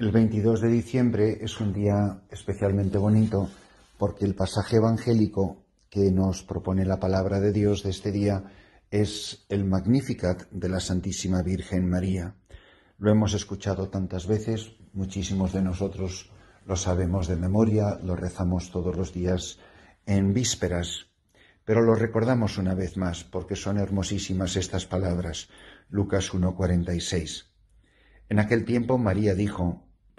El 22 de diciembre es un día especialmente bonito porque el pasaje evangélico que nos propone la palabra de Dios de este día es el Magnificat de la Santísima Virgen María. Lo hemos escuchado tantas veces, muchísimos de nosotros lo sabemos de memoria, lo rezamos todos los días en vísperas, pero lo recordamos una vez más porque son hermosísimas estas palabras. Lucas 1:46. En aquel tiempo María dijo,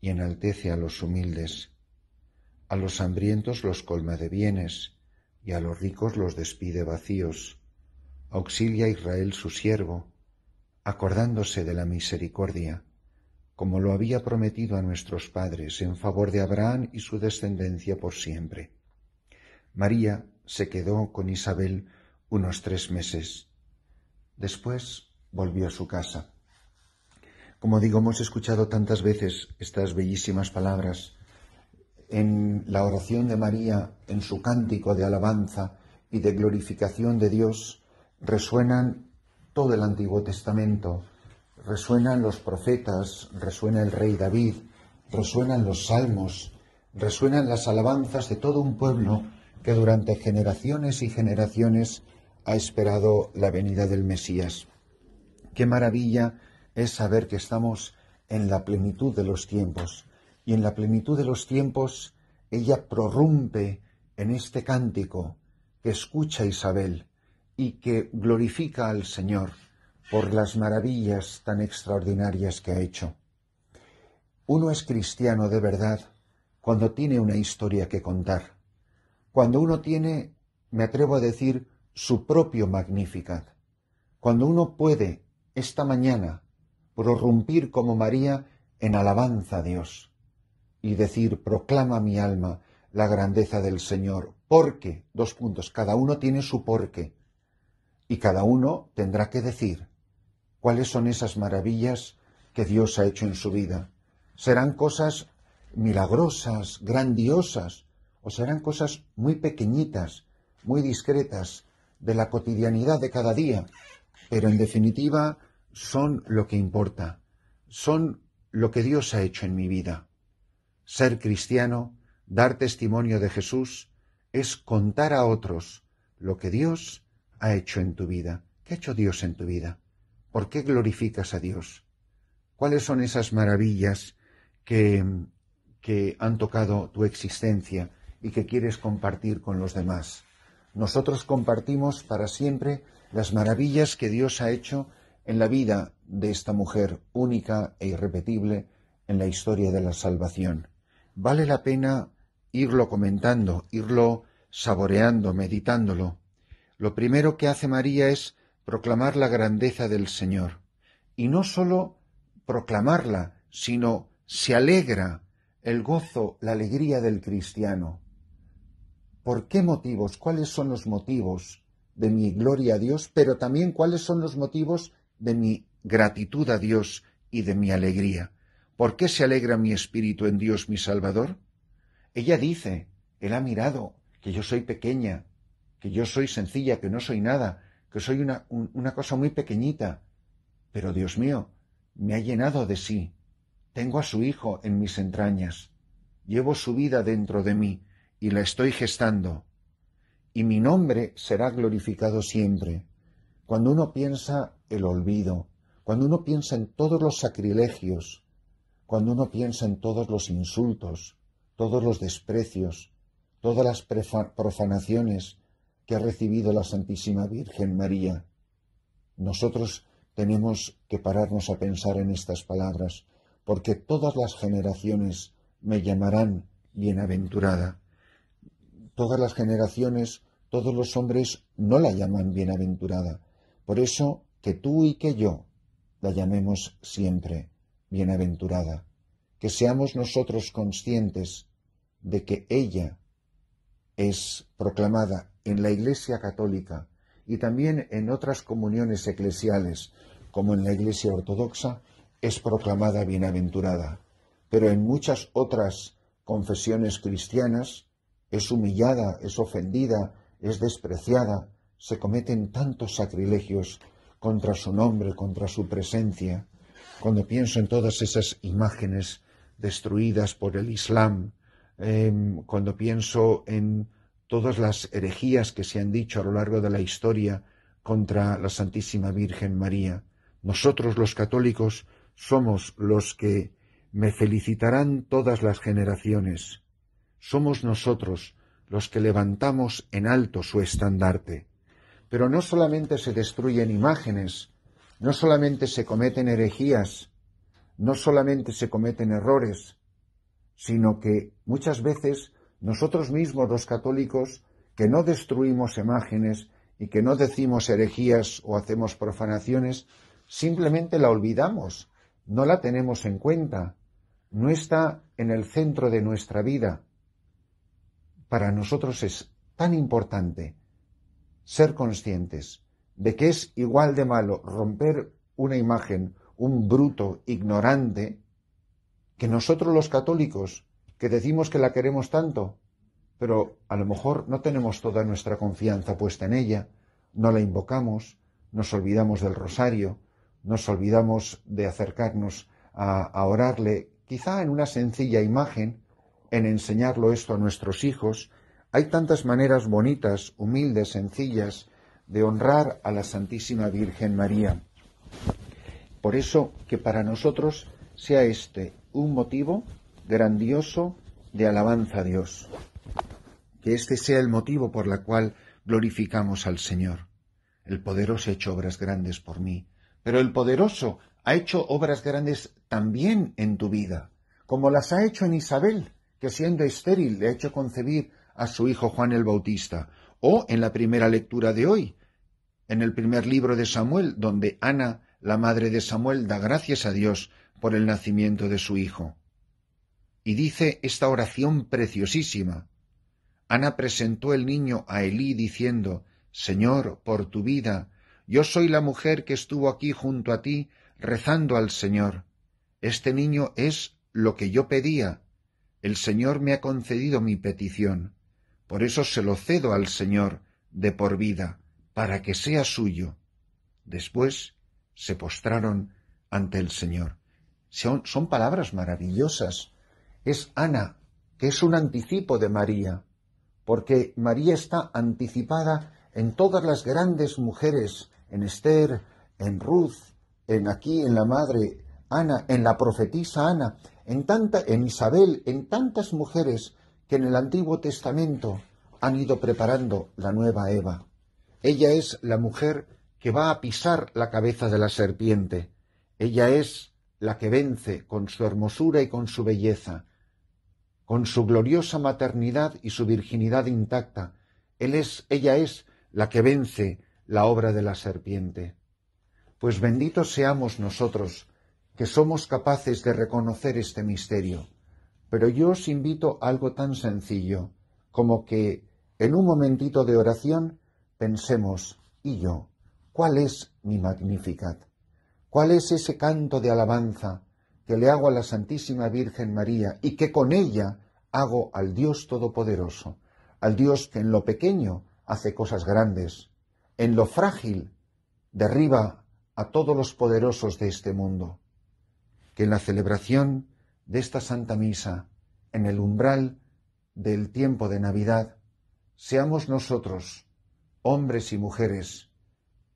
y enaltece a los humildes. A los hambrientos los colma de bienes, y a los ricos los despide vacíos. Auxilia a Israel su siervo, acordándose de la misericordia, como lo había prometido a nuestros padres, en favor de Abraham y su descendencia por siempre. María se quedó con Isabel unos tres meses. Después volvió a su casa. Como digo, hemos escuchado tantas veces estas bellísimas palabras en la oración de María, en su cántico de alabanza y de glorificación de Dios, resuenan todo el Antiguo Testamento, resuenan los profetas, resuena el rey David, resuenan los salmos, resuenan las alabanzas de todo un pueblo que durante generaciones y generaciones ha esperado la venida del Mesías. Qué maravilla es saber que estamos en la plenitud de los tiempos. Y en la plenitud de los tiempos ella prorrumpe en este cántico que escucha Isabel y que glorifica al Señor por las maravillas tan extraordinarias que ha hecho. Uno es cristiano de verdad cuando tiene una historia que contar, cuando uno tiene, me atrevo a decir, su propio Magnificat, cuando uno puede esta mañana prorrumpir como María en alabanza a Dios y decir, proclama mi alma la grandeza del Señor, porque, dos puntos, cada uno tiene su porqué y cada uno tendrá que decir cuáles son esas maravillas que Dios ha hecho en su vida. Serán cosas milagrosas, grandiosas, o serán cosas muy pequeñitas, muy discretas, de la cotidianidad de cada día, pero en definitiva son lo que importa, son lo que Dios ha hecho en mi vida. Ser cristiano, dar testimonio de Jesús, es contar a otros lo que Dios ha hecho en tu vida. ¿Qué ha hecho Dios en tu vida? ¿Por qué glorificas a Dios? ¿Cuáles son esas maravillas que, que han tocado tu existencia y que quieres compartir con los demás? Nosotros compartimos para siempre las maravillas que Dios ha hecho en la vida de esta mujer única e irrepetible en la historia de la salvación. Vale la pena irlo comentando, irlo saboreando, meditándolo. Lo primero que hace María es proclamar la grandeza del Señor. Y no sólo proclamarla, sino se alegra el gozo, la alegría del cristiano. ¿Por qué motivos? ¿Cuáles son los motivos de mi gloria a Dios? Pero también cuáles son los motivos de mi gratitud a Dios y de mi alegría. ¿Por qué se alegra mi espíritu en Dios mi Salvador? Ella dice, Él ha mirado que yo soy pequeña, que yo soy sencilla, que no soy nada, que soy una, una cosa muy pequeñita. Pero Dios mío, me ha llenado de sí. Tengo a su Hijo en mis entrañas. Llevo su vida dentro de mí y la estoy gestando. Y mi nombre será glorificado siempre. Cuando uno piensa el olvido, cuando uno piensa en todos los sacrilegios, cuando uno piensa en todos los insultos, todos los desprecios, todas las profanaciones que ha recibido la Santísima Virgen María, nosotros tenemos que pararnos a pensar en estas palabras, porque todas las generaciones me llamarán bienaventurada. Todas las generaciones, todos los hombres no la llaman bienaventurada. Por eso que tú y que yo la llamemos siempre bienaventurada, que seamos nosotros conscientes de que ella es proclamada en la Iglesia Católica y también en otras comuniones eclesiales, como en la Iglesia Ortodoxa, es proclamada bienaventurada, pero en muchas otras confesiones cristianas es humillada, es ofendida, es despreciada, se cometen tantos sacrilegios contra su nombre, contra su presencia, cuando pienso en todas esas imágenes destruidas por el Islam, em, cuando pienso en todas las herejías que se han dicho a lo largo de la historia contra la Santísima Virgen María. Nosotros los católicos somos los que me felicitarán todas las generaciones. Somos nosotros los que levantamos en alto su estandarte. Pero no solamente se destruyen imágenes, no solamente se cometen herejías, no solamente se cometen errores, sino que muchas veces nosotros mismos los católicos, que no destruimos imágenes y que no decimos herejías o hacemos profanaciones, simplemente la olvidamos, no la tenemos en cuenta, no está en el centro de nuestra vida. Para nosotros es tan importante ser conscientes de que es igual de malo romper una imagen, un bruto, ignorante, que nosotros los católicos, que decimos que la queremos tanto, pero a lo mejor no tenemos toda nuestra confianza puesta en ella, no la invocamos, nos olvidamos del rosario, nos olvidamos de acercarnos a, orarle, quizá en una sencilla imagen, en enseñarlo esto a nuestros hijos, hay tantas maneras bonitas, humildes, sencillas de honrar a la Santísima Virgen María. Por eso que para nosotros sea este un motivo grandioso de alabanza a Dios. Que este sea el motivo por la cual glorificamos al Señor. El poderoso ha hecho obras grandes por mí, pero el poderoso ha hecho obras grandes también en tu vida, como las ha hecho en Isabel, que siendo estéril le ha hecho concebir a su hijo Juan el Bautista, o en la primera lectura de hoy, en el primer libro de Samuel, donde Ana, la madre de Samuel, da gracias a Dios por el nacimiento de su hijo. Y dice esta oración preciosísima. Ana presentó el niño a Elí diciendo, Señor, por tu vida, yo soy la mujer que estuvo aquí junto a ti rezando al Señor. Este niño es lo que yo pedía. El Señor me ha concedido mi petición. Por eso se lo cedo al Señor de por vida, para que sea suyo. Después se postraron ante el Señor. Son, palabras maravillosas. Es Ana, que es un anticipo de María, porque María está anticipada en todas las grandes mujeres, en Esther, en Ruth, en aquí, en la madre Ana, en la profetisa Ana, en tanta, en Isabel, en tantas mujeres que en el Antiguo Testamento han ido preparando la nueva Eva. Ella es la mujer que va a pisar la cabeza de la serpiente. Ella es la que vence con su hermosura y con su belleza, con su gloriosa maternidad y su virginidad intacta. Él es, ella es la que vence la obra de la serpiente. Pues benditos seamos nosotros que somos capaces de reconocer este misterio pero yo os invito a algo tan sencillo como que en un momentito de oración pensemos, ¿y yo? ¿Cuál es mi magnificat? ¿Cuál es ese canto de alabanza que le hago a la Santísima Virgen María y que con ella hago al Dios Todopoderoso, al Dios que en lo pequeño hace cosas grandes, en lo frágil derriba a todos los poderosos de este mundo? Que en la celebración de esta Santa Misa, en el umbral del tiempo de Navidad, seamos nosotros, hombres y mujeres,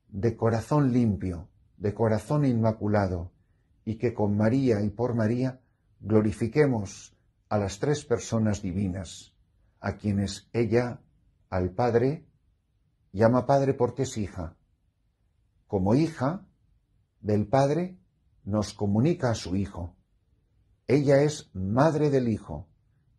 de corazón limpio, de corazón inmaculado, y que con María y por María glorifiquemos a las tres personas divinas, a quienes ella, al Padre, llama Padre porque es hija. Como hija del Padre, nos comunica a su Hijo ella es madre del Hijo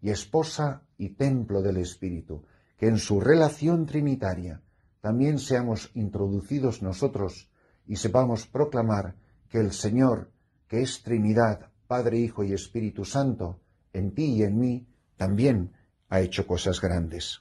y esposa y templo del Espíritu, que en su relación trinitaria también seamos introducidos nosotros y sepamos proclamar que el Señor, que es Trinidad, Padre, Hijo y Espíritu Santo, en ti y en mí, también ha hecho cosas grandes.